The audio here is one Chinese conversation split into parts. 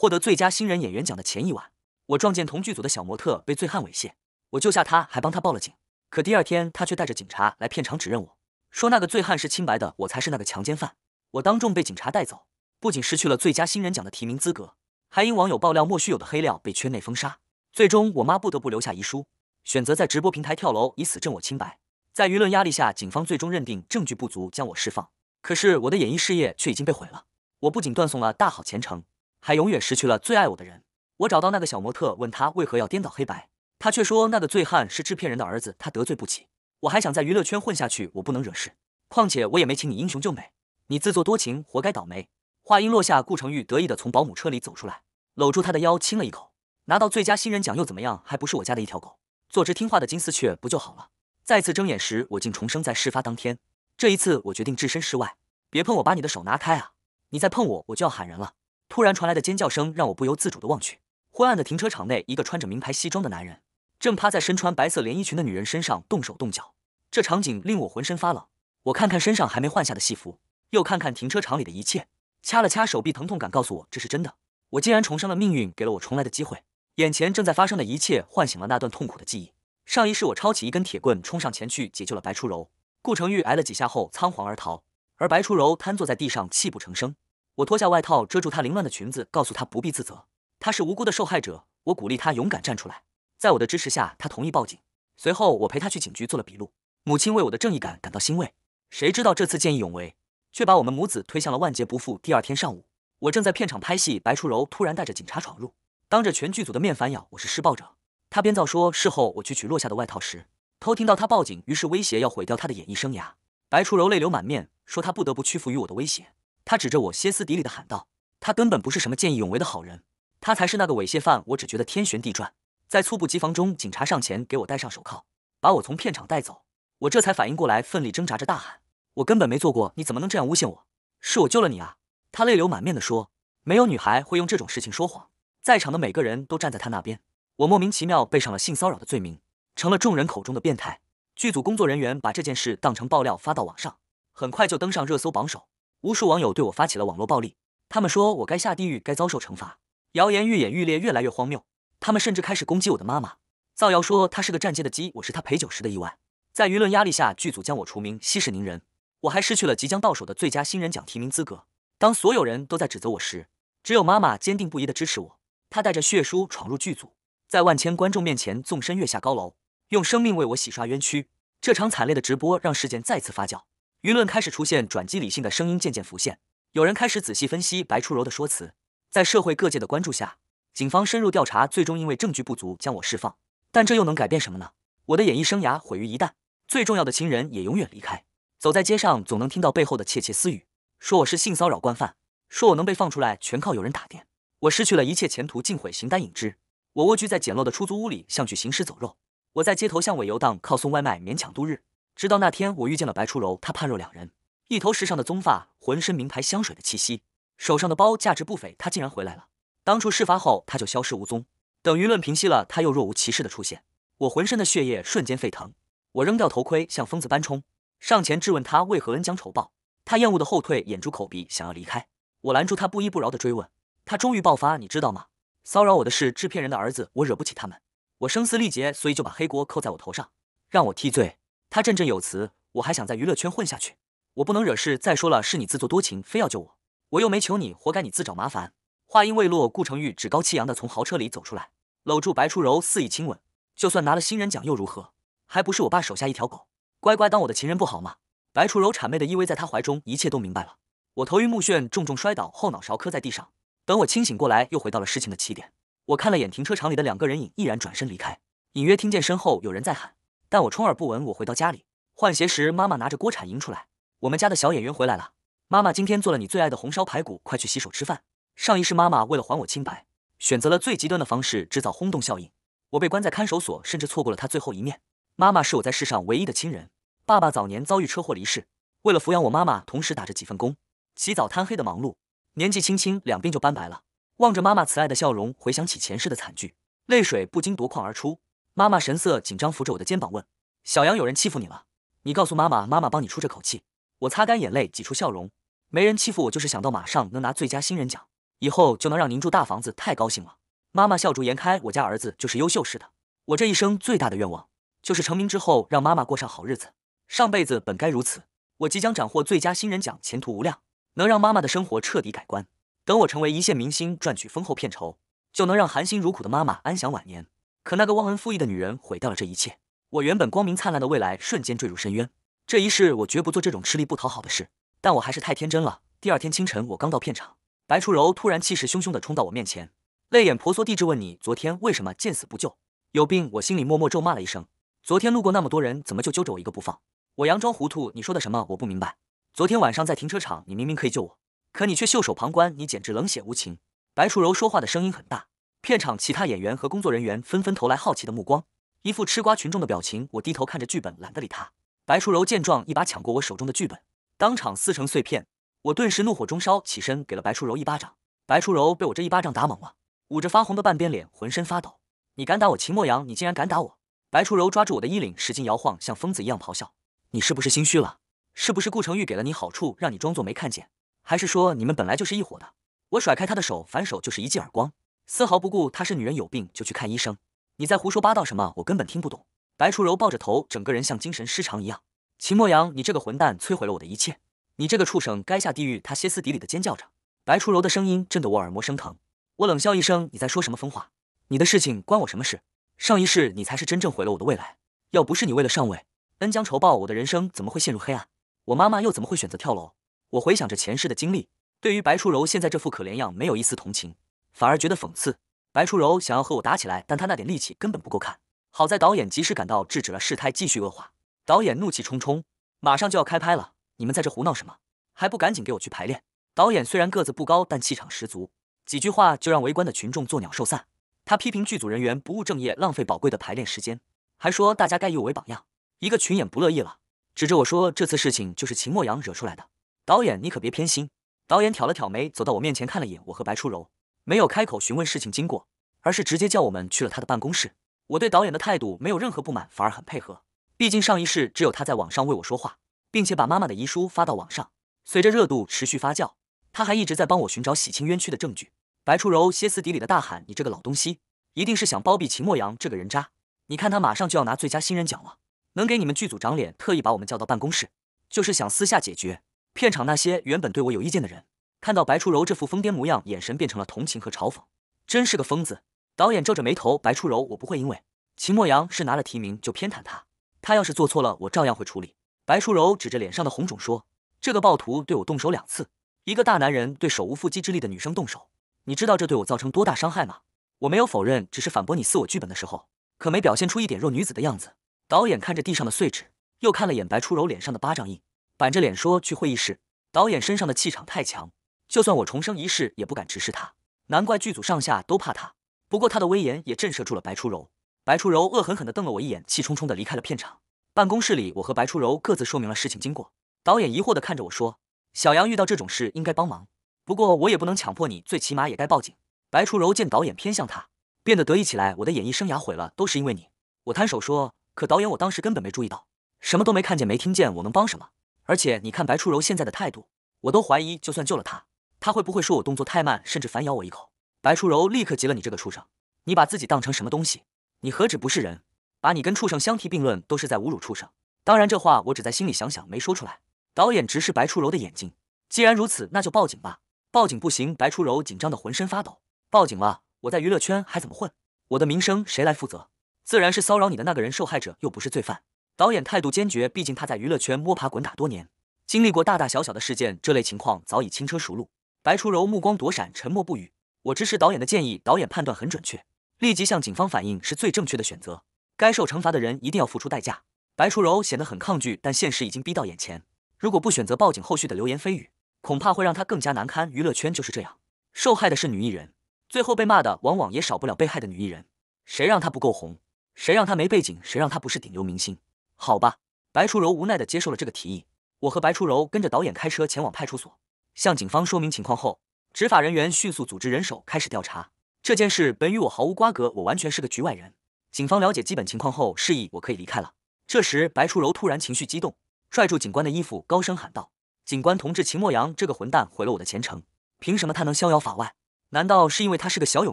获得最佳新人演员奖的前一晚，我撞见同剧组的小模特被醉汉猥亵，我救下她，还帮她报了警。可第二天，她却带着警察来片场指认我，说那个醉汉是清白的，我才是那个强奸犯。我当众被警察带走，不仅失去了最佳新人奖的提名资格，还因网友爆料莫须有的黑料被圈内封杀。最终，我妈不得不留下遗书，选择在直播平台跳楼以死证我清白。在舆论压力下，警方最终认定证据不足，将我释放。可是，我的演艺事业却已经被毁了。我不仅断送了大好前程。还永远失去了最爱我的人。我找到那个小模特，问他为何要颠倒黑白，他却说那个醉汉是制片人的儿子，他得罪不起。我还想在娱乐圈混下去，我不能惹事。况且我也没请你英雄救美，你自作多情，活该倒霉。话音落下，顾城玉得意的从保姆车里走出来，搂住他的腰，亲了一口。拿到最佳新人奖又怎么样？还不是我家的一条狗，做只听话的金丝雀不就好了？再次睁眼时，我竟重生在事发当天。这一次，我决定置身事外。别碰我，把你的手拿开啊！你再碰我，我就要喊人了。突然传来的尖叫声让我不由自主地望去，昏暗的停车场内，一个穿着名牌西装的男人正趴在身穿白色连衣裙的女人身上动手动脚。这场景令我浑身发冷。我看看身上还没换下的戏服，又看看停车场里的一切，掐了掐手臂，疼痛感告诉我这是真的。我竟然重生了，命运给了我重来的机会。眼前正在发生的一切唤醒了那段痛苦的记忆。上一世我抄起一根铁棍冲上前去解救了白初柔，顾城玉挨了几下后仓皇而逃，而白初柔瘫坐在地上泣不成声。我脱下外套遮住她凌乱的裙子，告诉她不必自责，她是无辜的受害者。我鼓励她勇敢站出来，在我的支持下，她同意报警。随后，我陪她去警局做了笔录。母亲为我的正义感感到欣慰。谁知道这次见义勇为，却把我们母子推向了万劫不复。第二天上午，我正在片场拍戏，白楚柔突然带着警察闯入，当着全剧组的面反咬我是施暴者。她编造说，事后我去取落下的外套时，偷听到她报警，于是威胁要毁掉她的演艺生涯。白楚柔泪流满面，说她不得不屈服于我的威胁。他指着我，歇斯底里地喊道：“他根本不是什么见义勇为的好人，他才是那个猥亵犯！”我只觉得天旋地转，在猝不及防中，警察上前给我戴上手铐，把我从片场带走。我这才反应过来，奋力挣扎着大喊：“我根本没做过，你怎么能这样诬陷我？是我救了你啊！”他泪流满面地说：“没有女孩会用这种事情说谎。”在场的每个人都站在他那边。我莫名其妙背上了性骚扰的罪名，成了众人口中的变态。剧组工作人员把这件事当成爆料发到网上，很快就登上热搜榜首。无数网友对我发起了网络暴力，他们说我该下地狱，该遭受惩罚。谣言愈演愈烈，越来越荒谬。他们甚至开始攻击我的妈妈，造谣说她是个站街的鸡，我是她陪酒时的意外。在舆论压力下，剧组将我除名，息事宁人。我还失去了即将到手的最佳新人奖提名资格。当所有人都在指责我时，只有妈妈坚定不移的支持我。她带着血书闯入剧组，在万千观众面前纵身跃下高楼，用生命为我洗刷冤屈。这场惨烈的直播让事件再次发酵。舆论开始出现转机，理性的声音渐渐浮现。有人开始仔细分析白初柔的说辞，在社会各界的关注下，警方深入调查，最终因为证据不足将我释放。但这又能改变什么呢？我的演艺生涯毁于一旦，最重要的亲人也永远离开。走在街上，总能听到背后的窃窃私语，说我是性骚扰惯犯，说我能被放出来全靠有人打点。我失去了一切前途，尽毁，形单影只。我蜗居在简陋的出租屋里，像具行尸走肉。我在街头巷尾游荡，靠送外卖勉强度日。直到那天，我遇见了白初柔，她判若两人，一头时尚的棕发，浑身名牌香水的气息，手上的包价值不菲，她竟然回来了。当初事发后，她就消失无踪，等舆论平息了，她又若无其事的出现。我浑身的血液瞬间沸腾，我扔掉头盔，像疯子般冲上前质问她为何恩将仇报。她厌恶的后退，掩住口鼻，想要离开。我拦住她，不依不饶的追问。她终于爆发，你知道吗？骚扰我的是制片人的儿子，我惹不起他们。我声嘶力竭，所以就把黑锅扣在我头上，让我替罪。他振振有词，我还想在娱乐圈混下去，我不能惹事。再说了，是你自作多情，非要救我，我又没求你，活该你自找麻烦。话音未落，顾城玉趾高气扬地从豪车里走出来，搂住白初柔，肆意亲吻。就算拿了新人奖又如何？还不是我爸手下一条狗，乖乖当我的情人不好吗？白初柔谄媚地依偎在他怀中，一切都明白了。我头晕目眩，重重摔倒，后脑勺磕在地上。等我清醒过来，又回到了事情的起点。我看了眼停车场里的两个人影，毅然转身离开。隐约听见身后有人在喊。但我充耳不闻。我回到家里换鞋时，妈妈拿着锅铲迎出来：“我们家的小演员回来了。”妈妈今天做了你最爱的红烧排骨，快去洗手吃饭。上一世，妈妈为了还我清白，选择了最极端的方式制造轰动效应。我被关在看守所，甚至错过了她最后一面。妈妈是我在世上唯一的亲人。爸爸早年遭遇车祸离世，为了抚养我，妈妈同时打着几份工，起早贪黑的忙碌。年纪轻轻，两鬓就斑白了。望着妈妈慈爱的笑容，回想起前世的惨剧，泪水不禁夺眶而出。妈妈神色紧张，扶着我的肩膀问：“小杨，有人欺负你了？你告诉妈妈，妈妈帮你出这口气。”我擦干眼泪，挤出笑容：“没人欺负我，就是想到马上能拿最佳新人奖，以后就能让您住大房子，太高兴了。”妈妈笑逐颜开：“我家儿子就是优秀似的，我这一生最大的愿望就是成名之后让妈妈过上好日子。上辈子本该如此，我即将斩获最佳新人奖，前途无量，能让妈妈的生活彻底改观。等我成为一线明星，赚取丰厚片酬，就能让含辛茹苦的妈妈安享晚年。”可那个忘恩负义的女人毁掉了这一切，我原本光明灿烂的未来瞬间坠入深渊。这一世我绝不做这种吃力不讨好的事，但我还是太天真了。第二天清晨，我刚到片场，白楚柔突然气势汹汹地冲到我面前，泪眼婆娑地质问你：“昨天为什么见死不救？有病！”我心里默默咒骂了一声。昨天路过那么多人，怎么就揪着我一个不放？我佯装糊涂：“你说的什么我不明白。昨天晚上在停车场，你明明可以救我，可你却袖手旁观，你简直冷血无情。”白楚柔说话的声音很大。片场其他演员和工作人员纷纷投来好奇的目光，一副吃瓜群众的表情。我低头看着剧本，懒得理他。白初柔见状，一把抢过我手中的剧本，当场撕成碎片。我顿时怒火中烧，起身给了白初柔一巴掌。白初柔被我这一巴掌打懵了，捂着发红的半边脸，浑身发抖。你敢打我，秦墨阳！你竟然敢打我！白初柔抓住我的衣领，使劲摇晃，像疯子一样咆哮：“你是不是心虚了？是不是顾承玉给了你好处，让你装作没看见？还是说你们本来就是一伙的？”我甩开他的手，反手就是一记耳光。丝毫不顾她是女人有病就去看医生，你在胡说八道什么？我根本听不懂。白初柔抱着头，整个人像精神失常一样。秦墨阳，你这个混蛋，摧毁了我的一切！你这个畜生，该下地狱！他歇斯底里的尖叫着。白初柔的声音震得我耳膜生疼。我冷笑一声：“你在说什么疯话？你的事情关我什么事？上一世你才是真正毁了我的未来。要不是你为了上位恩将仇报，我的人生怎么会陷入黑暗？我妈妈又怎么会选择跳楼？”我回想着前世的经历，对于白初柔现在这副可怜样，没有一丝同情。反而觉得讽刺。白初柔想要和我打起来，但他那点力气根本不够看。好在导演及时赶到，制止了事态继续恶化。导演怒气冲冲，马上就要开拍了，你们在这胡闹什么？还不赶紧给我去排练！导演虽然个子不高，但气场十足，几句话就让围观的群众作鸟兽散。他批评剧组人员不务正业，浪费宝贵的排练时间，还说大家该以我为榜样。一个群演不乐意了，指着我说：“这次事情就是秦墨阳惹出来的。”导演，你可别偏心。导演挑了挑眉，走到我面前，看了眼我和白初柔。没有开口询问事情经过，而是直接叫我们去了他的办公室。我对导演的态度没有任何不满，反而很配合。毕竟上一世只有他在网上为我说话，并且把妈妈的遗书发到网上。随着热度持续发酵，他还一直在帮我寻找洗清冤屈的证据。白初柔歇斯底里的大喊：“你这个老东西，一定是想包庇秦墨阳这个人渣！你看他马上就要拿最佳新人奖了，能给你们剧组长脸，特意把我们叫到办公室，就是想私下解决片场那些原本对我有意见的人。”看到白初柔这副疯癫模样，眼神变成了同情和嘲讽，真是个疯子。导演皱着眉头：“白初柔，我不会因为秦墨阳是拿了提名就偏袒他，他要是做错了，我照样会处理。”白初柔指着脸上的红肿说：“这个暴徒对我动手两次，一个大男人对手无缚鸡之力的女生动手，你知道这对我造成多大伤害吗？”我没有否认，只是反驳：“你撕我剧本的时候，可没表现出一点弱女子的样子。”导演看着地上的碎纸，又看了眼白初柔脸上的巴掌印，板着脸说：“去会议室。”导演身上的气场太强。就算我重生一世也不敢直视他，难怪剧组上下都怕他。不过他的威严也震慑住了白初柔。白初柔恶狠狠地瞪了我一眼，气冲冲地离开了片场。办公室里，我和白初柔各自说明了事情经过。导演疑惑地看着我说：“小杨遇到这种事应该帮忙，不过我也不能强迫你，最起码也该报警。”白初柔见导演偏向他，变得得意起来。我的演艺生涯毁了，都是因为你。我摊手说：“可导演，我当时根本没注意到，什么都没看见，没听见，我能帮什么？而且你看白初柔现在的态度，我都怀疑，就算救了他。”他会不会说我动作太慢，甚至反咬我一口？白初柔立刻急了：“你这个畜生，你把自己当成什么东西？你何止不是人，把你跟畜生相提并论，都是在侮辱畜生。”当然，这话我只在心里想想，没说出来。导演直视白初柔的眼睛：“既然如此，那就报警吧。报警不行？”白初柔紧张得浑身发抖：“报警了，我在娱乐圈还怎么混？我的名声谁来负责？自然是骚扰你的那个人。受害者又不是罪犯。”导演态度坚决，毕竟他在娱乐圈摸爬滚打多年，经历过大大小小的事件，这类情况早已轻车熟路。白初柔目光躲闪，沉默不语。我支持导演的建议，导演判断很准确，立即向警方反映是最正确的选择。该受惩罚的人一定要付出代价。白初柔显得很抗拒，但现实已经逼到眼前。如果不选择报警，后续的流言蜚语恐怕会让他更加难堪。娱乐圈就是这样，受害的是女艺人，最后被骂的往往也少不了被害的女艺人。谁让她不够红？谁让她没背景？谁让她不是顶流明星？好吧，白初柔无奈地接受了这个提议。我和白初柔跟着导演开车前往派出所。向警方说明情况后，执法人员迅速组织人手开始调查。这件事本与我毫无瓜葛，我完全是个局外人。警方了解基本情况后，示意我可以离开了。这时，白初柔突然情绪激动，拽住警官的衣服，高声喊道：“警官同志，秦墨阳这个混蛋毁了我的前程，凭什么他能逍遥法外？难道是因为他是个小有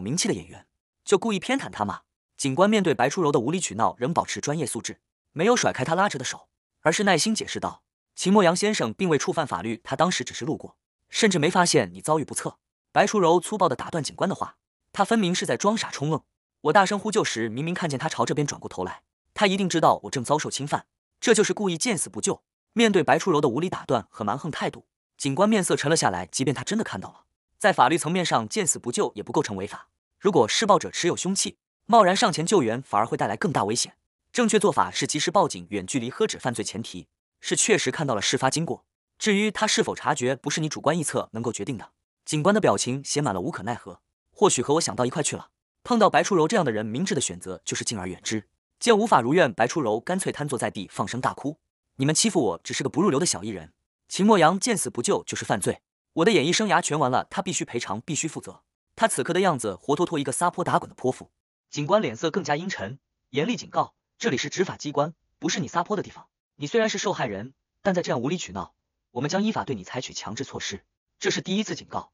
名气的演员，就故意偏袒他吗？”警官面对白初柔的无理取闹，仍保持专业素质，没有甩开他拉着的手，而是耐心解释道：“秦墨阳先生并未触犯法律，他当时只是路过。”甚至没发现你遭遇不测，白初柔粗暴地打断警官的话，他分明是在装傻充愣。我大声呼救时，明明看见他朝这边转过头来，他一定知道我正遭受侵犯，这就是故意见死不救。面对白初柔的无理打断和蛮横态度，警官面色沉了下来。即便他真的看到了，在法律层面上，见死不救也不构成违法。如果施暴者持有凶器，贸然上前救援反而会带来更大危险。正确做法是及时报警，远距离喝止犯罪。前提是确实看到了事发经过。至于他是否察觉，不是你主观臆测能够决定的。警官的表情写满了无可奈何，或许和我想到一块去了。碰到白初柔这样的人，明智的选择就是敬而远之。见无法如愿，白初柔干脆瘫坐在地，放声大哭。你们欺负我，只是个不入流的小艺人。秦墨阳见死不救就是犯罪，我的演艺生涯全完了。他必须赔偿，必须负责。他此刻的样子，活脱脱一个撒泼打滚的泼妇。警官脸色更加阴沉，严厉警告：这里是执法机关，不是你撒泼的地方。你虽然是受害人，但在这样无理取闹。我们将依法对你采取强制措施，这是第一次警告。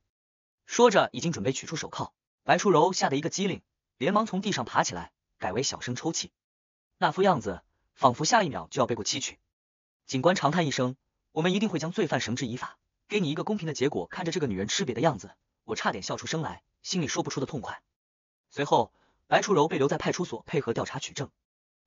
说着，已经准备取出手铐。白初柔吓得一个机灵，连忙从地上爬起来，改为小声抽泣，那副样子仿佛下一秒就要背过气去。警官长叹一声：“我们一定会将罪犯绳之以法，给你一个公平的结果。”看着这个女人吃瘪的样子，我差点笑出声来，心里说不出的痛快。随后，白初柔被留在派出所配合调查取证。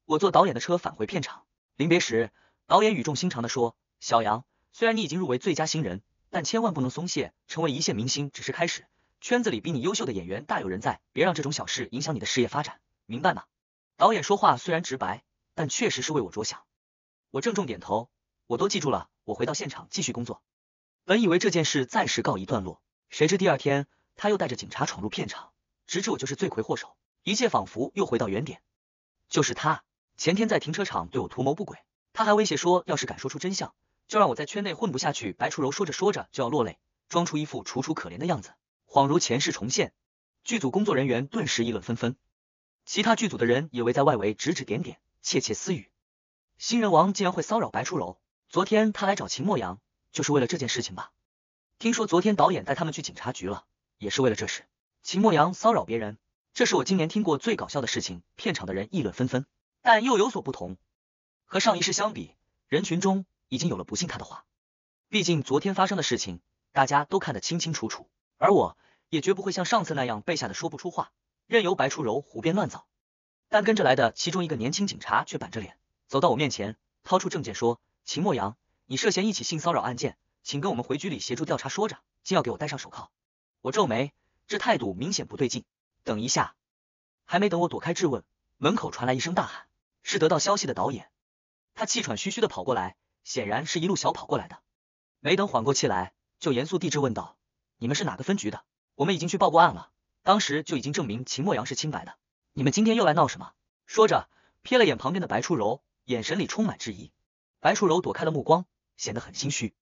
我坐导演的车返回片场，临别时，导演语重心长的说：“小杨。”虽然你已经入围最佳新人，但千万不能松懈。成为一线明星只是开始，圈子里比你优秀的演员大有人在，别让这种小事影响你的事业发展，明白吗？导演说话虽然直白，但确实是为我着想。我郑重点头，我都记住了。我回到现场继续工作。本以为这件事暂时告一段落，谁知第二天他又带着警察闯入片场，直至我就是罪魁祸首，一切仿佛又回到原点。就是他，前天在停车场对我图谋不轨，他还威胁说要是敢说出真相。就让我在圈内混不下去。白楚柔说着说着就要落泪，装出一副楚楚可怜的样子，恍如前世重现。剧组工作人员顿时议论纷纷，其他剧组的人也围在外围指指点点，窃窃私语。新人王竟然会骚扰白楚柔，昨天他来找秦墨阳，就是为了这件事情吧？听说昨天导演带他们去警察局了，也是为了这事。秦墨阳骚扰别人，这是我今年听过最搞笑的事情。片场的人议论纷纷，但又有所不同，和上一世相比，人群中。已经有了不信他的话，毕竟昨天发生的事情大家都看得清清楚楚，而我也绝不会像上次那样被吓得说不出话，任由白初柔胡编乱造。但跟着来的其中一个年轻警察却板着脸走到我面前，掏出证件说：“秦墨阳，你涉嫌一起性骚扰案件，请跟我们回局里协助调查。”说着，竟要给我戴上手铐。我皱眉，这态度明显不对劲。等一下，还没等我躲开质问，门口传来一声大喊，是得到消息的导演。他气喘吁吁的跑过来。显然是一路小跑过来的，没等缓过气来，就严肃地质问道：“你们是哪个分局的？我们已经去报过案了，当时就已经证明秦墨阳是清白的，你们今天又来闹什么？”说着瞥了眼旁边的白初柔，眼神里充满质疑。白初柔躲开了目光，显得很心虚。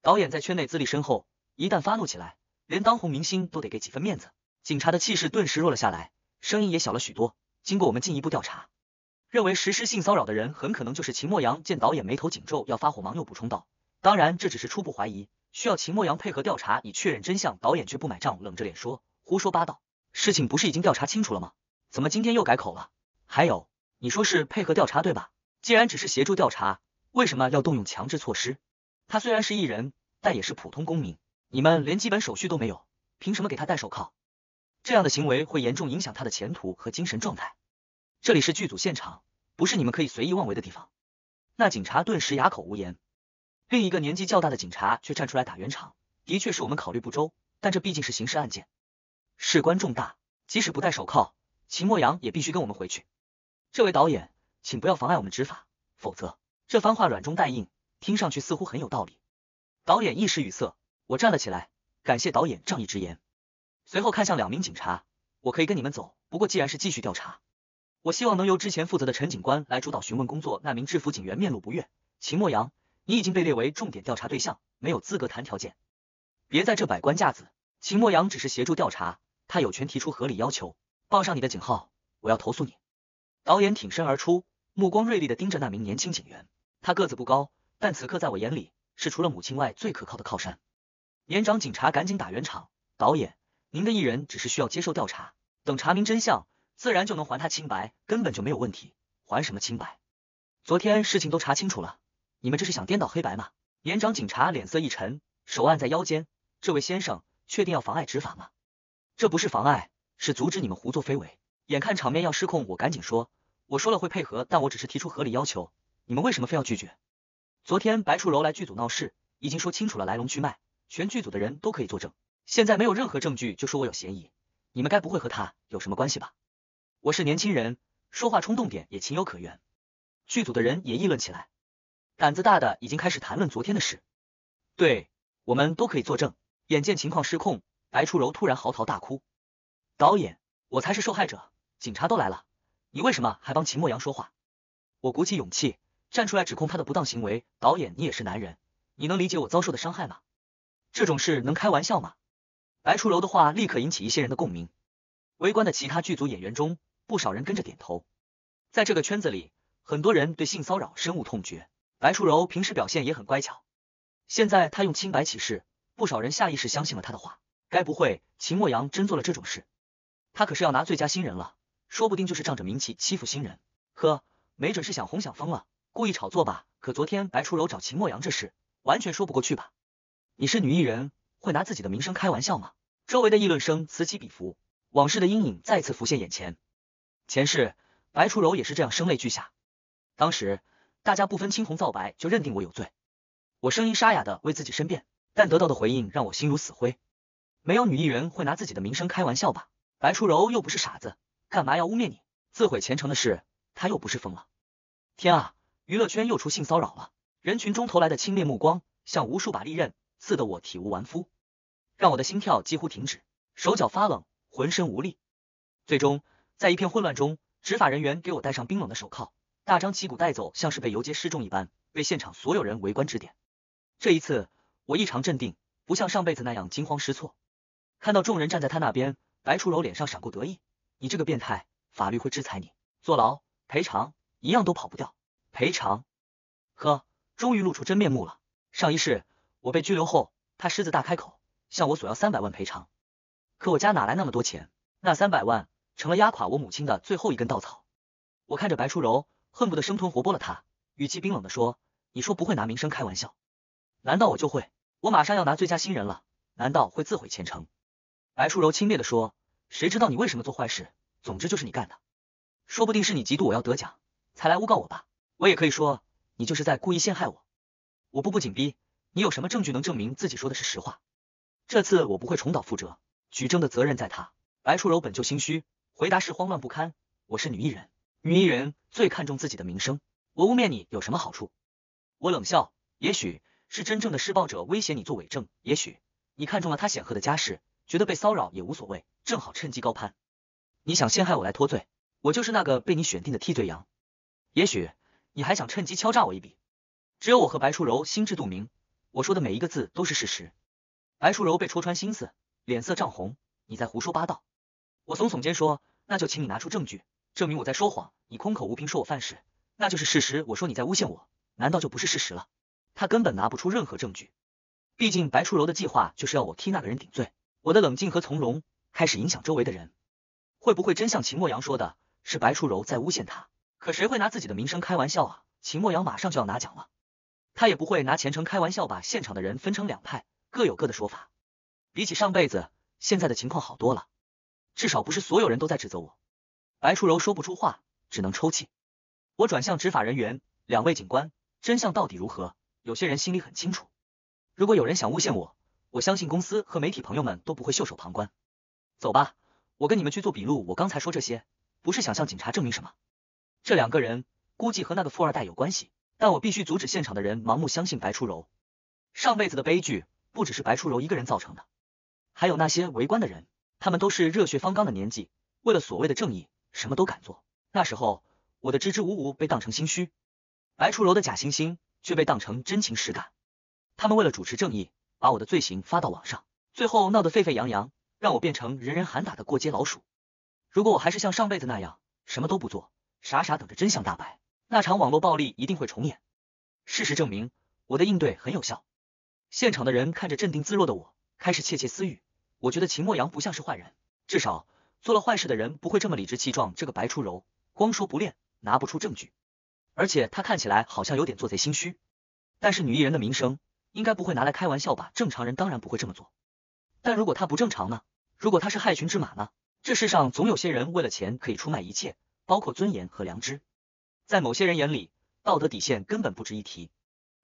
导演在圈内资历深厚，一旦发怒起来，连当红明星都得给几分面子。警察的气势顿时弱了下来，声音也小了许多。经过我们进一步调查。认为实施性骚扰的人很可能就是秦墨阳。见导演眉头紧皱，要发火，忙又补充道：“当然，这只是初步怀疑，需要秦墨阳配合调查以确认真相。”导演却不买账，冷着脸说：“胡说八道，事情不是已经调查清楚了吗？怎么今天又改口了？还有，你说是配合调查对吧？既然只是协助调查，为什么要动用强制措施？他虽然是艺人，但也是普通公民，你们连基本手续都没有，凭什么给他戴手铐？这样的行为会严重影响他的前途和精神状态。这里是剧组现场。”不是你们可以随意妄为的地方。那警察顿时哑口无言，另一个年纪较大的警察却站出来打圆场：“的确是我们考虑不周，但这毕竟是刑事案件，事关重大，即使不戴手铐，秦墨阳也必须跟我们回去。”这位导演，请不要妨碍我们执法，否则……这番话软中带硬，听上去似乎很有道理。导演一时语塞，我站了起来，感谢导演仗义执言，随后看向两名警察：“我可以跟你们走，不过既然是继续调查。”我希望能由之前负责的陈警官来主导询问工作。那名制服警员面露不悦。秦墨阳，你已经被列为重点调查对象，没有资格谈条件。别在这摆官架子。秦墨阳只是协助调查，他有权提出合理要求。报上你的警号，我要投诉你。导演挺身而出，目光锐利的盯着那名年轻警员。他个子不高，但此刻在我眼里是除了母亲外最可靠的靠山。年长警察赶紧打圆场：“导演，您的艺人只是需要接受调查，等查明真相。”自然就能还他清白，根本就没有问题。还什么清白？昨天事情都查清楚了，你们这是想颠倒黑白吗？年长警察脸色一沉，手按在腰间。这位先生，确定要妨碍执法吗？这不是妨碍，是阻止你们胡作非为。眼看场面要失控，我赶紧说，我说了会配合，但我只是提出合理要求。你们为什么非要拒绝？昨天白处柔来剧组闹事，已经说清楚了来龙去脉，全剧组的人都可以作证。现在没有任何证据就说我有嫌疑，你们该不会和他有什么关系吧？我是年轻人，说话冲动点也情有可原。剧组的人也议论起来，胆子大的已经开始谈论昨天的事。对我们都可以作证。眼见情况失控，白初柔突然嚎啕大哭：“导演，我才是受害者！警察都来了，你为什么还帮秦墨阳说话？”我鼓起勇气站出来指控他的不当行为。导演，你也是男人，你能理解我遭受的伤害吗？这种事能开玩笑吗？白初柔的话立刻引起一些人的共鸣。围观的其他剧组演员中。不少人跟着点头，在这个圈子里，很多人对性骚扰深恶痛绝。白楚柔平时表现也很乖巧，现在她用清白起誓，不少人下意识相信了她的话。该不会秦墨阳真做了这种事？他可是要拿最佳新人了，说不定就是仗着名气欺负新人。呵，没准是想红想疯了，故意炒作吧？可昨天白楚柔找秦墨阳这事，完全说不过去吧？你是女艺人，会拿自己的名声开玩笑吗？周围的议论声此起彼伏，往事的阴影再次浮现眼前。前世白初柔也是这样声泪俱下，当时大家不分青红皂白就认定我有罪，我声音沙哑的为自己申辩，但得到的回应让我心如死灰。没有女艺人会拿自己的名声开玩笑吧？白初柔又不是傻子，干嘛要污蔑你自毁前程的事？他又不是疯了？天啊，娱乐圈又出性骚扰了！人群中投来的轻蔑目光，像无数把利刃，刺得我体无完肤，让我的心跳几乎停止，手脚发冷，浑身无力，最终。在一片混乱中，执法人员给我戴上冰冷的手铐，大张旗鼓带走，像是被游街示众一般，被现场所有人围观指点。这一次，我异常镇定，不像上辈子那样惊慌失措。看到众人站在他那边，白楚柔脸上闪过得意：“你这个变态，法律会制裁你，坐牢、赔偿，一样都跑不掉。赔偿？呵，终于露出真面目了。上一世我被拘留后，他狮子大开口，向我索要三百万赔偿，可我家哪来那么多钱？那三百万……”成了压垮我母亲的最后一根稻草，我看着白初柔，恨不得生吞活剥了她，语气冰冷的说：“你说不会拿名声开玩笑，难道我就会？我马上要拿最佳新人了，难道会自毁前程？”白初柔轻蔑的说：“谁知道你为什么做坏事？总之就是你干的，说不定是你嫉妒我要得奖，才来诬告我吧。我也可以说，你就是在故意陷害我。我步步紧逼，你有什么证据能证明自己说的是实话？这次我不会重蹈覆辙，举证的责任在他。”白初柔本就心虚。回答是慌乱不堪。我是女艺人，女艺人最看重自己的名声。我污蔑你有什么好处？我冷笑，也许是真正的施暴者威胁你做伪证，也许你看中了他显赫的家世，觉得被骚扰也无所谓，正好趁机高攀。你想陷害我来脱罪，我就是那个被你选定的替罪羊。也许你还想趁机敲诈我一笔。只有我和白初柔心知肚明，我说的每一个字都是事实。白初柔被戳穿心思，脸色涨红，你在胡说八道。我耸耸肩说：“那就请你拿出证据，证明我在说谎。你空口无凭说我犯事，那就是事实。我说你在诬陷我，难道就不是事实了？”他根本拿不出任何证据。毕竟白初柔的计划就是要我替那个人顶罪。我的冷静和从容开始影响周围的人。会不会真像秦墨阳说的，是白初柔在诬陷他？可谁会拿自己的名声开玩笑啊？秦墨阳马上就要拿奖了，他也不会拿前程开玩笑把现场的人分成两派，各有各的说法。比起上辈子，现在的情况好多了。至少不是所有人都在指责我。白初柔说不出话，只能抽泣。我转向执法人员，两位警官，真相到底如何？有些人心里很清楚。如果有人想诬陷我，我相信公司和媒体朋友们都不会袖手旁观。走吧，我跟你们去做笔录。我刚才说这些，不是想向警察证明什么。这两个人估计和那个富二代有关系，但我必须阻止现场的人盲目相信白初柔。上辈子的悲剧不只是白初柔一个人造成的，还有那些围观的人。他们都是热血方刚的年纪，为了所谓的正义，什么都敢做。那时候，我的支支吾吾被当成心虚，白楚柔的假惺惺却被当成真情实感。他们为了主持正义，把我的罪行发到网上，最后闹得沸沸扬扬，让我变成人人喊打的过街老鼠。如果我还是像上辈子那样，什么都不做，傻傻等着真相大白，那场网络暴力一定会重演。事实证明，我的应对很有效。现场的人看着镇定自若的我，开始窃窃私语。我觉得秦墨阳不像是坏人，至少做了坏事的人不会这么理直气壮。这个白初柔光说不练，拿不出证据，而且她看起来好像有点做贼心虚。但是女艺人的名声应该不会拿来开玩笑吧？正常人当然不会这么做，但如果她不正常呢？如果她是害群之马呢？这世上总有些人为了钱可以出卖一切，包括尊严和良知。在某些人眼里，道德底线根本不值一提。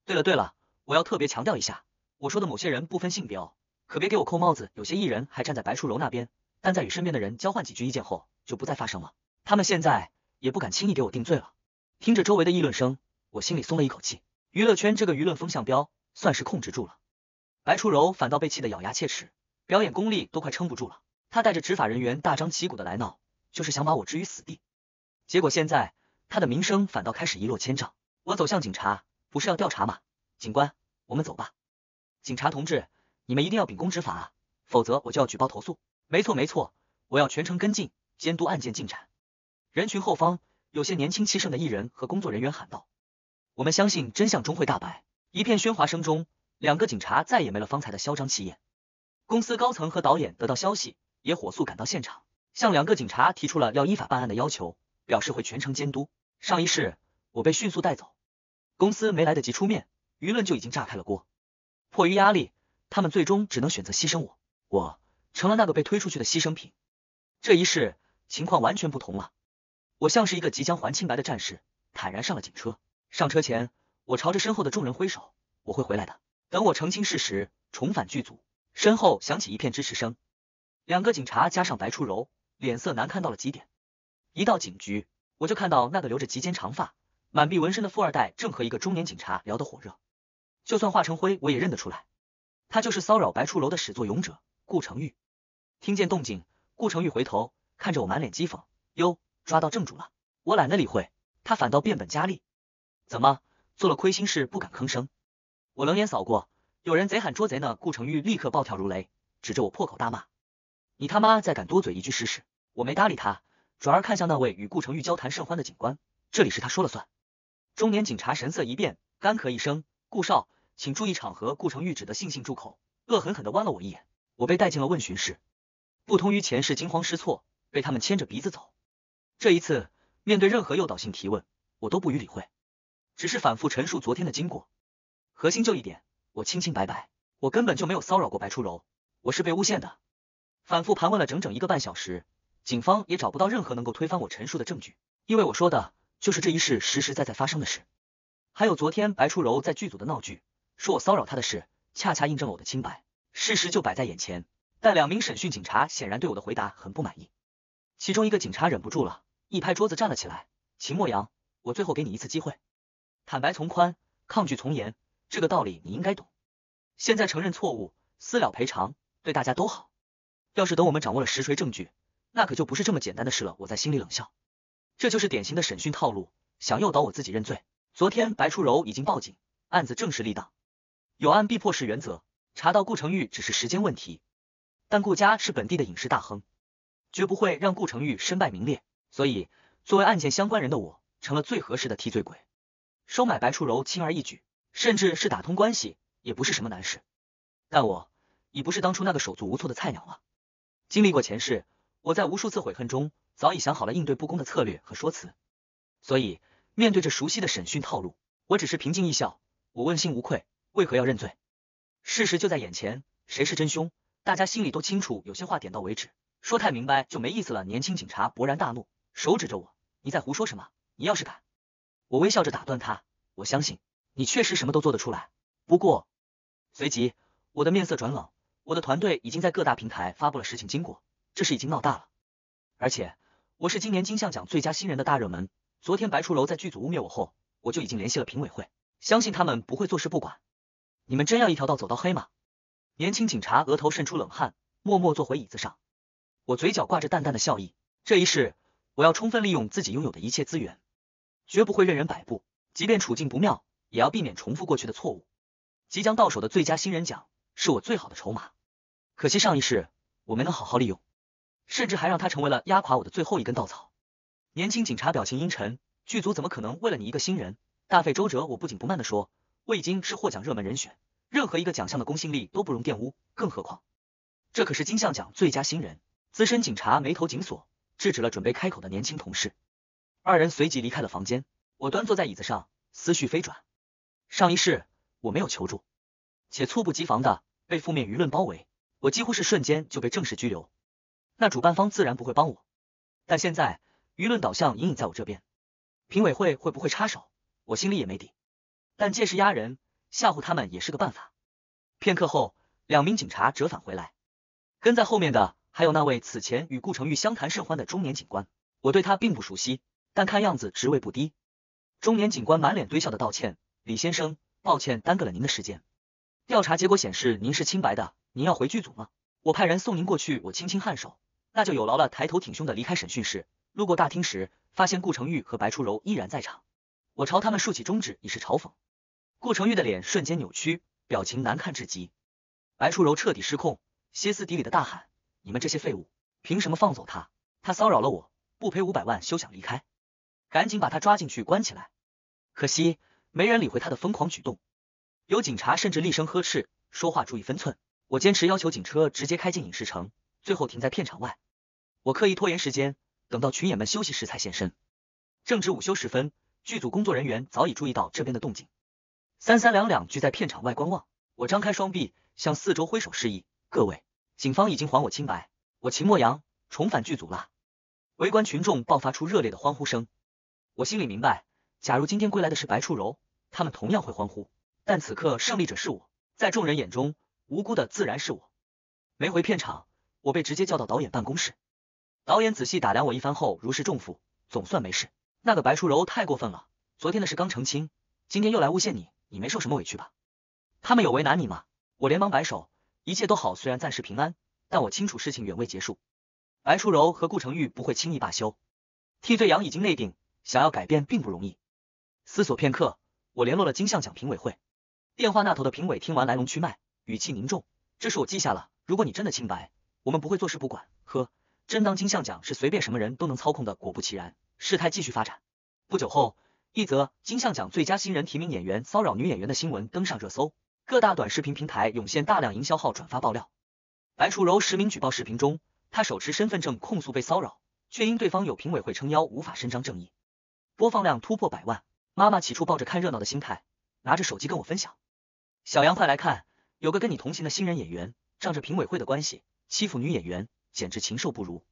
对了对了，我要特别强调一下，我说的某些人不分性别哦。可别给我扣帽子，有些艺人还站在白初柔那边，但在与身边的人交换几句意见后，就不再发声了。他们现在也不敢轻易给我定罪了。听着周围的议论声，我心里松了一口气，娱乐圈这个舆论风向标算是控制住了。白初柔反倒被气得咬牙切齿，表演功力都快撑不住了。他带着执法人员大张旗鼓的来闹，就是想把我置于死地。结果现在他的名声反倒开始一落千丈。我走向警察，不是要调查吗？警官，我们走吧。警察同志。你们一定要秉公执法啊，否则我就要举报投诉。没错没错，我要全程跟进监督案件进展。人群后方，有些年轻气盛的艺人和工作人员喊道：“我们相信真相终会大白。”一片喧哗声中，两个警察再也没了方才的嚣张气焰。公司高层和导演得到消息，也火速赶到现场，向两个警察提出了要依法办案的要求，表示会全程监督。上一世，我被迅速带走，公司没来得及出面，舆论就已经炸开了锅。迫于压力。他们最终只能选择牺牲我，我成了那个被推出去的牺牲品。这一世情况完全不同了，我像是一个即将还清白的战士，坦然上了警车。上车前，我朝着身后的众人挥手：“我会回来的。”等我澄清事实，重返剧组。身后响起一片支持声。两个警察加上白初柔，脸色难看到了极点。一到警局，我就看到那个留着及肩长发、满臂纹身的富二代，正和一个中年警察聊得火热。就算化成灰，我也认得出来。他就是骚扰白初楼的始作俑者，顾成玉。听见动静，顾成玉回头看着我，满脸讥讽：“哟，抓到正主了。”我懒得理会他，反倒变本加厉：“怎么做了亏心事不敢吭声？”我冷眼扫过，有人贼喊捉贼呢。顾成玉立刻暴跳如雷，指着我破口大骂：“你他妈再敢多嘴一句试试！”我没搭理他，转而看向那位与顾成玉交谈甚欢的警官，这里是他说了算。中年警察神色一变，干咳一声：“顾少。”请注意场合，顾城玉指的悻悻住口，恶狠狠地剜了我一眼。我被带进了问询室，不同于前世惊慌失措，被他们牵着鼻子走，这一次面对任何诱导性提问，我都不予理会，只是反复陈述昨天的经过。核心就一点，我清清白白，我根本就没有骚扰过白初柔，我是被诬陷的。反复盘问了整整一个半小时，警方也找不到任何能够推翻我陈述的证据，因为我说的就是这一世实实在在发生的事，还有昨天白初柔在剧组的闹剧。说我骚扰他的事，恰恰印证了我的清白，事实就摆在眼前。但两名审讯警察显然对我的回答很不满意，其中一个警察忍不住了，一拍桌子站了起来：“秦墨阳，我最后给你一次机会，坦白从宽，抗拒从严，这个道理你应该懂。现在承认错误，私了赔偿，对大家都好。要是等我们掌握了实锤证据，那可就不是这么简单的事了。”我在心里冷笑，这就是典型的审讯套路，想诱导我自己认罪。昨天白初柔已经报警，案子正式立档。有案必破是原则，查到顾成玉只是时间问题。但顾家是本地的影视大亨，绝不会让顾成玉身败名裂。所以，作为案件相关人的我，成了最合适的替罪鬼。收买白楚柔轻而易举，甚至是打通关系也不是什么难事。但我已不是当初那个手足无措的菜鸟了。经历过前世，我在无数次悔恨中，早已想好了应对不公的策略和说辞。所以，面对这熟悉的审讯套路，我只是平静一笑，我问心无愧。为何要认罪？事实就在眼前，谁是真凶，大家心里都清楚。有些话点到为止，说太明白就没意思了。年轻警察勃然大怒，手指着我：“你在胡说什么？你要是敢……”我微笑着打断他：“我相信你确实什么都做得出来。”不过，随即我的面色转冷。我的团队已经在各大平台发布了事情经过，这事已经闹大了。而且，我是今年金像奖最佳新人的大热门。昨天白楚柔在剧组污蔑我后，我就已经联系了评委会，相信他们不会坐视不管。你们真要一条道走到黑吗？年轻警察额头渗出冷汗，默默坐回椅子上。我嘴角挂着淡淡的笑意，这一世我要充分利用自己拥有的一切资源，绝不会任人摆布。即便处境不妙，也要避免重复过去的错误。即将到手的最佳新人奖是我最好的筹码，可惜上一世我没能好好利用，甚至还让他成为了压垮我的最后一根稻草。年轻警察表情阴沉，剧组怎么可能为了你一个新人大费周折？我不紧不慢的说。未经是获奖热门人选，任何一个奖项的公信力都不容玷污，更何况这可是金像奖最佳新人。资深警察眉头紧锁，制止了准备开口的年轻同事。二人随即离开了房间。我端坐在椅子上，思绪飞转。上一世我没有求助，且猝不及防的被负面舆论包围，我几乎是瞬间就被正式拘留。那主办方自然不会帮我，但现在舆论导向隐隐在我这边，评委会会不会插手，我心里也没底。但借势压人，吓唬他们也是个办法。片刻后，两名警察折返回来，跟在后面的还有那位此前与顾成玉相谈甚欢的中年警官。我对他并不熟悉，但看样子职位不低。中年警官满脸堆笑的道歉：“李先生，抱歉耽搁了您的时间。调查结果显示您是清白的，您要回剧组吗？我派人送您过去。”我轻轻颔首，那就有劳了。抬头挺胸的离开审讯室，路过大厅时，发现顾成玉和白初柔依然在场。我朝他们竖起中指，以示嘲讽。顾承玉的脸瞬间扭曲，表情难看至极。白初柔彻底失控，歇斯底里的大喊：“你们这些废物，凭什么放走他？他骚扰了我，不赔五百万休想离开！赶紧把他抓进去关起来！”可惜没人理会他的疯狂举动，有警察甚至厉声呵斥：“说话注意分寸！”我坚持要求警车直接开进影视城，最后停在片场外。我刻意拖延时间，等到群演们休息时才现身。正值午休时分，剧组工作人员早已注意到这边的动静。三三两两聚在片场外观望，我张开双臂向四周挥手示意：“各位，警方已经还我清白，我秦墨阳重返剧组啦！”围观群众爆发出热烈的欢呼声。我心里明白，假如今天归来的是白初柔，他们同样会欢呼。但此刻胜利者是我，在众人眼中无辜的自然是我。没回片场，我被直接叫到导演办公室。导演仔细打量我一番后，如释重负，总算没事。那个白初柔太过分了，昨天的事刚澄清，今天又来诬陷你。你没受什么委屈吧？他们有为难你吗？我连忙摆手，一切都好，虽然暂时平安，但我清楚事情远未结束。白初柔和顾成玉不会轻易罢休，替罪羊已经内定，想要改变并不容易。思索片刻，我联络了金像奖评委会，电话那头的评委听完来龙去脉，语气凝重，这是我记下了。如果你真的清白，我们不会坐视不管。呵，真当金像奖是随便什么人都能操控的？果不其然，事态继续发展。不久后。一则金像奖最佳新人提名演员骚扰女演员的新闻登上热搜，各大短视频平台涌现大量营销号转发爆料。白楚柔实名举报视频中，她手持身份证控诉被骚扰，却因对方有评委会撑腰无法伸张正义，播放量突破百万。妈妈起初抱着看热闹的心态，拿着手机跟我分享：“小杨快来看，有个跟你同行的新人演员，仗着评委会的关系欺负女演员，简直禽兽不如，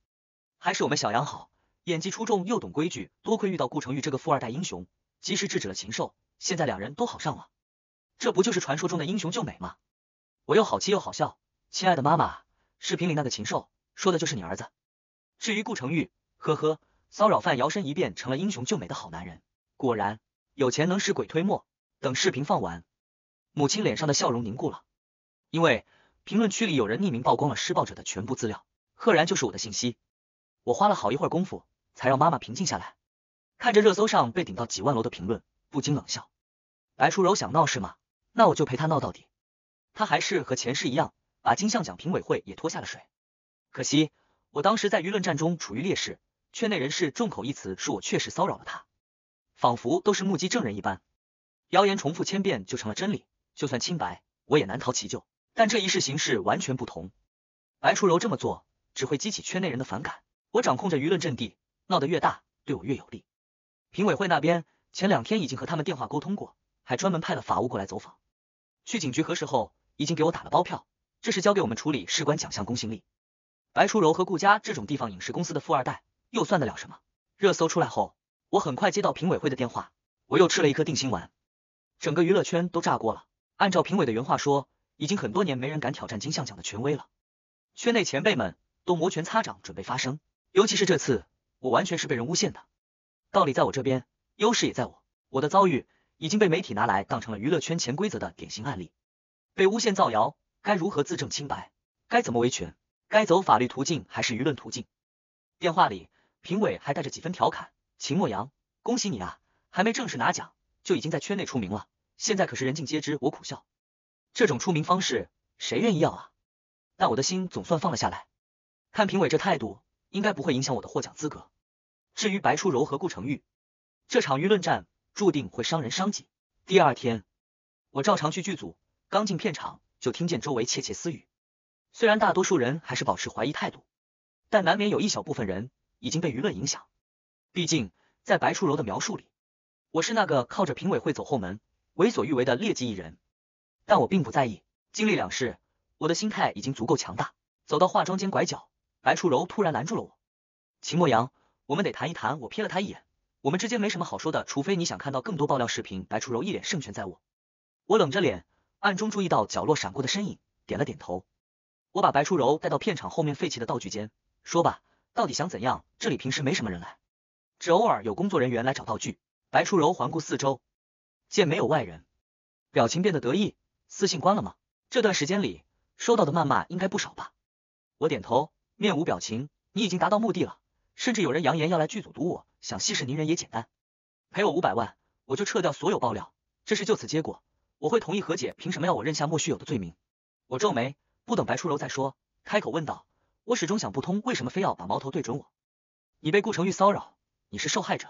还是我们小杨好。”演技出众又懂规矩，多亏遇到顾城玉这个富二代英雄，及时制止了禽兽。现在两人都好上了，这不就是传说中的英雄救美吗？我又好气又好笑。亲爱的妈妈，视频里那个禽兽说的就是你儿子。至于顾城玉，呵呵，骚扰犯摇身一变成了英雄救美的好男人。果然有钱能使鬼推磨。等视频放完，母亲脸上的笑容凝固了，因为评论区里有人匿名曝光了施暴者的全部资料，赫然就是我的信息。我花了好一会儿功夫才让妈妈平静下来，看着热搜上被顶到几万楼的评论，不禁冷笑。白初柔想闹是吗？那我就陪她闹到底。她还是和前世一样，把金像奖评委会也拖下了水。可惜我当时在舆论战中处于劣势，圈内人士众口一词说我确实骚扰了她，仿佛都是目击证人一般。谣言重复千遍就成了真理，就算清白我也难逃其咎。但这一世形势完全不同，白初柔这么做只会激起圈内人的反感。我掌控着舆论阵地，闹得越大，对我越有利。评委会那边前两天已经和他们电话沟通过，还专门派了法务过来走访。去警局核实后，已经给我打了包票。这是交给我们处理，事关奖项公信力。白初柔和顾家这种地方影视公司的富二代，又算得了什么？热搜出来后，我很快接到评委会的电话，我又吃了一颗定心丸。整个娱乐圈都炸锅了。按照评委的原话说，已经很多年没人敢挑战金像奖的权威了。圈内前辈们都摩拳擦掌，准备发声。尤其是这次，我完全是被人诬陷的。道理在我这边，优势也在我。我的遭遇已经被媒体拿来当成了娱乐圈潜规则的典型案例。被诬陷造谣，该如何自证清白？该怎么维权？该走法律途径还是舆论途径？电话里，评委还带着几分调侃：“秦墨阳，恭喜你啊，还没正式拿奖就已经在圈内出名了。现在可是人尽皆知。”我苦笑，这种出名方式谁愿意要啊？但我的心总算放了下来。看评委这态度。应该不会影响我的获奖资格。至于白初柔和顾成玉，这场舆论战注定会伤人伤己。第二天，我照常去剧组，刚进片场就听见周围窃窃私语。虽然大多数人还是保持怀疑态度，但难免有一小部分人已经被舆论影响。毕竟在白初柔的描述里，我是那个靠着评委会走后门、为所欲为的劣迹艺人。但我并不在意，经历两世，我的心态已经足够强大。走到化妆间拐角。白初柔突然拦住了我，秦墨阳，我们得谈一谈。我瞥了他一眼，我们之间没什么好说的，除非你想看到更多爆料视频。白初柔一脸胜券在握，我冷着脸，暗中注意到角落闪过的身影，点了点头。我把白初柔带到片场后面废弃的道具间，说吧，到底想怎样？这里平时没什么人来，只偶尔有工作人员来找道具。白初柔环顾四周，见没有外人，表情变得得意。私信关了吗？这段时间里收到的谩骂应该不少吧？我点头。面无表情，你已经达到目的了。甚至有人扬言要来剧组堵我，想息事宁人也简单，赔我五百万，我就撤掉所有爆料，这事就此结果。我会同意和解，凭什么要我认下莫须有的罪名？我皱眉，不等白初柔再说，开口问道：我始终想不通，为什么非要把矛头对准我？你被顾城玉骚扰，你是受害者，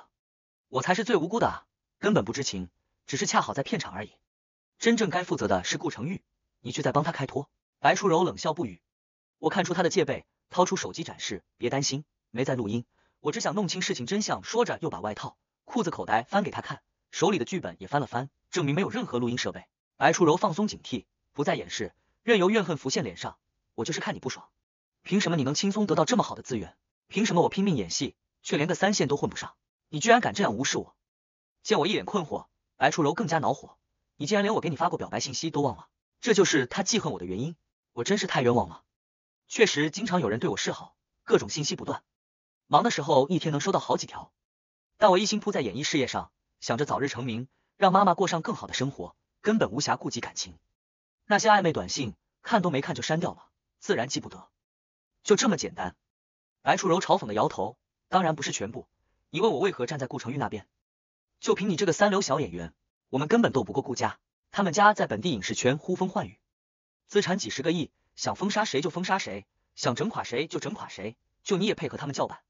我才是最无辜的啊，根本不知情，只是恰好在片场而已。真正该负责的是顾城玉，你却在帮他开脱。白初柔冷笑不语，我看出他的戒备。掏出手机展示，别担心，没在录音，我只想弄清事情真相。说着又把外套、裤子口袋翻给他看，手里的剧本也翻了翻，证明没有任何录音设备。白楚柔放松警惕，不再掩饰，任由怨恨浮现脸上。我就是看你不爽，凭什么你能轻松得到这么好的资源？凭什么我拼命演戏，却连个三线都混不上？你居然敢这样无视我！见我一脸困惑，白楚柔更加恼火，你竟然连我给你发过表白信息都忘了，这就是他记恨我的原因。我真是太冤枉了。确实经常有人对我示好，各种信息不断，忙的时候一天能收到好几条。但我一心扑在演艺事业上，想着早日成名，让妈妈过上更好的生活，根本无暇顾及感情。那些暧昧短信看都没看就删掉了，自然记不得。就这么简单。白楚柔嘲讽的摇头，当然不是全部。你问我为何站在顾承玉那边？就凭你这个三流小演员，我们根本斗不过顾家。他们家在本地影视圈呼风唤雨，资产几十个亿。想封杀谁就封杀谁，想整垮谁就整垮谁，就你也配和他们叫板？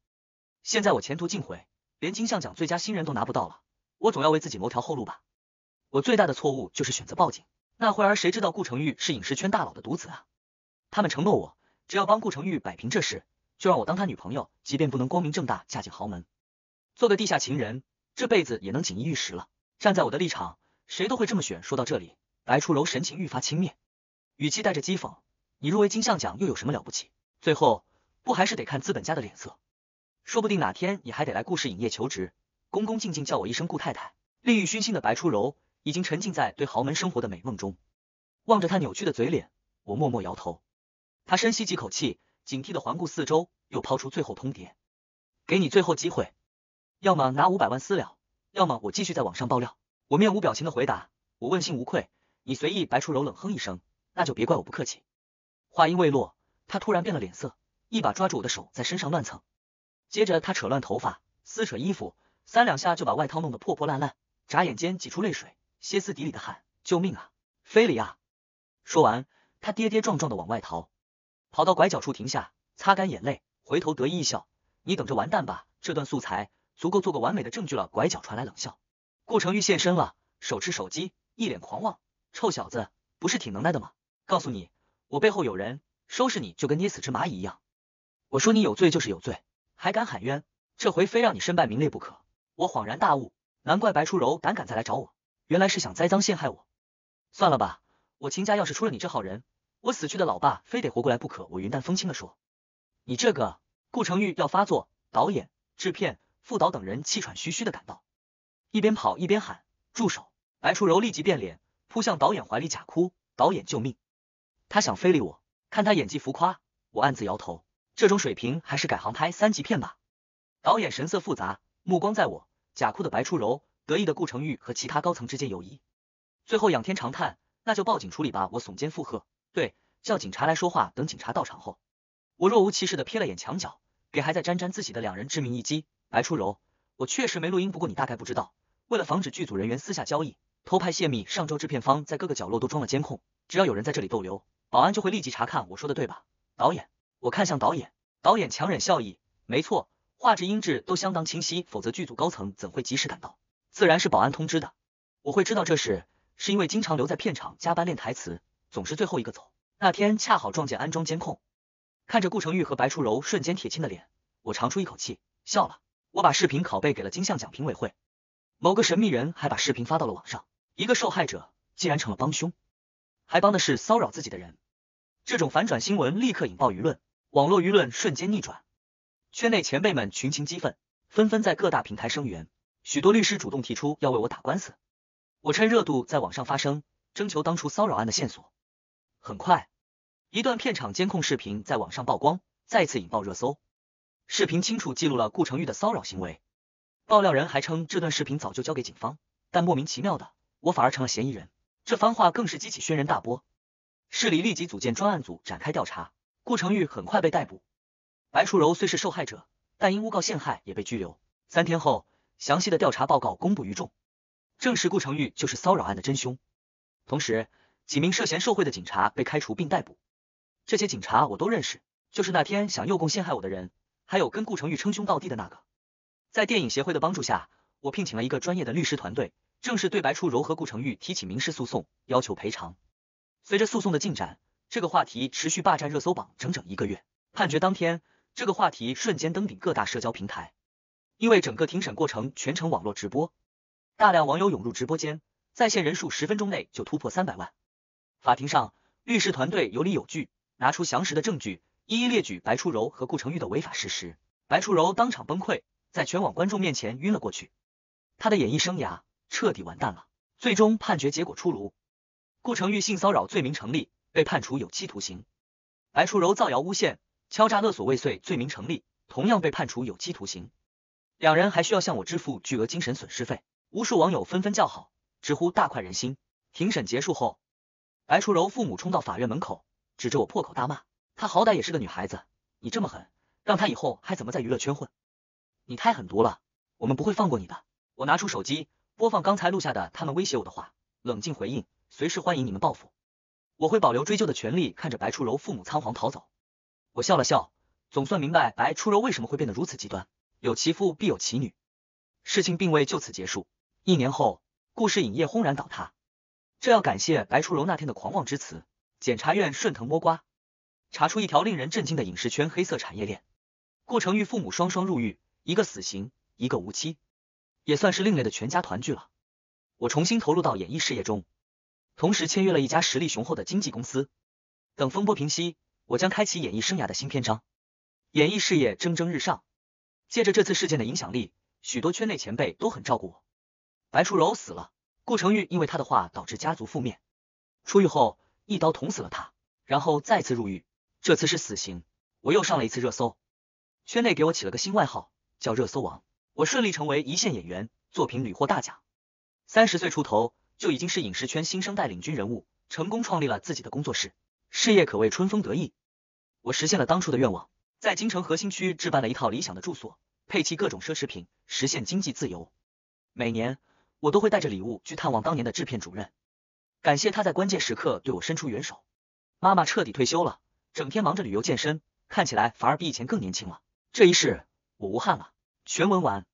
现在我前途尽毁，连金像奖最佳新人都拿不到了，我总要为自己谋条后路吧。我最大的错误就是选择报警，那会儿谁知道顾城玉是影视圈大佬的独子啊？他们承诺我，只要帮顾城玉摆平这事，就让我当他女朋友，即便不能光明正大嫁进豪门，做个地下情人，这辈子也能锦衣玉食了。站在我的立场，谁都会这么选。说到这里，白初柔神情愈发轻蔑，语气带着讥讽。你入围金像奖又有什么了不起？最后不还是得看资本家的脸色？说不定哪天你还得来故事影业求职，恭恭敬敬叫我一声顾太太。利欲熏心的白初柔已经沉浸在对豪门生活的美梦中，望着他扭曲的嘴脸，我默默摇头。他深吸几口气，警惕的环顾四周，又抛出最后通牒：给你最后机会，要么拿五百万私了，要么我继续在网上爆料。我面无表情的回答：我问心无愧，你随意。白初柔冷哼一声：那就别怪我不客气。话音未落，他突然变了脸色，一把抓住我的手，在身上乱蹭。接着他扯乱头发，撕扯衣服，三两下就把外套弄得破破烂烂。眨眼间挤出泪水，歇斯底里的喊：“救命啊，菲利亚！”说完，他跌跌撞撞的往外逃，跑到拐角处停下，擦干眼泪，回头得意一笑：“你等着完蛋吧！这段素材足够做个完美的证据了。”拐角传来冷笑，顾成玉现身了，手持手机，一脸狂妄：“臭小子，不是挺能耐的吗？告诉你。”我背后有人收拾你，就跟捏死只蚂蚁一样。我说你有罪就是有罪，还敢喊冤，这回非让你身败名裂不可。我恍然大悟，难怪白初柔胆敢再来找我，原来是想栽赃陷害我。算了吧，我秦家要是出了你这号人，我死去的老爸非得活过来不可。我云淡风轻地说。你这个顾成玉要发作，导演、制片、副导等人气喘吁吁的赶到，一边跑一边喊住手。白初柔立即变脸，扑向导演怀里假哭，导演救命。他想非礼我，看他演技浮夸，我暗自摇头，这种水平还是改行拍三级片吧。导演神色复杂，目光在我、假哭的白初柔、得意的顾承玉和其他高层之间游移，最后仰天长叹，那就报警处理吧。我耸肩附和，对，叫警察来说话。等警察到场后，我若无其事的瞥了眼墙角，给还在沾沾自喜的两人致命一击。白初柔，我确实没录音，不过你大概不知道，为了防止剧组人员私下交易、偷拍泄密，上周制片方在各个角落都装了监控，只要有人在这里逗留。保安就会立即查看，我说的对吧？导演，我看向导演，导演强忍笑意，没错，画质音质都相当清晰，否则剧组高层怎会及时赶到？自然是保安通知的。我会知道这事，是因为经常留在片场加班练台词，总是最后一个走。那天恰好撞见安装监控，看着顾城玉和白初柔瞬间铁青的脸，我长出一口气，笑了。我把视频拷贝给了金像奖评委会，某个神秘人还把视频发到了网上。一个受害者竟然成了帮凶。还帮的是骚扰自己的人，这种反转新闻立刻引爆舆论，网络舆论瞬间逆转，圈内前辈们群情激愤，纷纷在各大平台声援，许多律师主动提出要为我打官司。我趁热度在网上发声，征求当初骚扰案的线索。很快，一段片场监控视频在网上曝光，再次引爆热搜。视频清楚记录了顾成玉的骚扰行为，爆料人还称这段视频早就交给警方，但莫名其妙的我反而成了嫌疑人。这番话更是激起轩然大波，市里立即组建专案组展开调查，顾成玉很快被逮捕。白楚柔虽是受害者，但因诬告陷害也被拘留。三天后，详细的调查报告公布于众，证实顾成玉就是骚扰案的真凶。同时，几名涉嫌受贿的警察被开除并逮捕。这些警察我都认识，就是那天想诱供陷害我的人，还有跟顾成玉称兄道弟的那个。在电影协会的帮助下，我聘请了一个专业的律师团队。正式对白初柔和顾成玉提起民事诉讼，要求赔偿。随着诉讼的进展，这个话题持续霸占热搜榜整整一个月。判决当天，这个话题瞬间登顶各大社交平台。因为整个庭审过程全程网络直播，大量网友涌入直播间，在线人数十分钟内就突破三百万。法庭上，律师团队有理有据，拿出详实的证据，一一列举白初柔和顾成玉的违法事实。白初柔当场崩溃，在全网观众面前晕了过去。他的演艺生涯。彻底完蛋了。最终判决结果出炉，顾成玉性骚扰罪名成立，被判处有期徒刑；白楚柔造谣诬陷、敲诈勒索未遂罪名成立，同样被判处有期徒刑。两人还需要向我支付巨额精神损失费。无数网友纷纷叫好，直呼大快人心。庭审结束后，白楚柔父母冲到法院门口，指着我破口大骂：“她好歹也是个女孩子，你这么狠，让她以后还怎么在娱乐圈混？你太狠毒了，我们不会放过你的！”我拿出手机。播放刚才录下的他们威胁我的话，冷静回应，随时欢迎你们报复，我会保留追究的权利。看着白初柔父母仓皇逃走，我笑了笑，总算明白白初柔为什么会变得如此极端。有其父必有其女。事情并未就此结束，一年后，顾氏影业轰然倒塌，这要感谢白初柔那天的狂妄之词。检察院顺藤摸瓜，查出一条令人震惊的影视圈黑色产业链。顾承玉父母双双入狱，一个死刑，一个无期。也算是另类的全家团聚了。我重新投入到演艺事业中，同时签约了一家实力雄厚的经纪公司。等风波平息，我将开启演艺生涯的新篇章。演艺事业蒸蒸日上，借着这次事件的影响力，许多圈内前辈都很照顾我。白楚柔死了，顾承玉因为他的话导致家族覆灭，出狱后一刀捅死了他，然后再次入狱，这次是死刑。我又上了一次热搜，圈内给我起了个新外号，叫热搜王。我顺利成为一线演员，作品屡获大奖。三十岁出头就已经是影视圈新生代领军人物，成功创立了自己的工作室，事业可谓春风得意。我实现了当初的愿望，在京城核心区置办了一套理想的住所，配齐各种奢侈品，实现经济自由。每年我都会带着礼物去探望当年的制片主任，感谢他在关键时刻对我伸出援手。妈妈彻底退休了，整天忙着旅游健身，看起来反而比以前更年轻了。这一世我无憾了。全文完。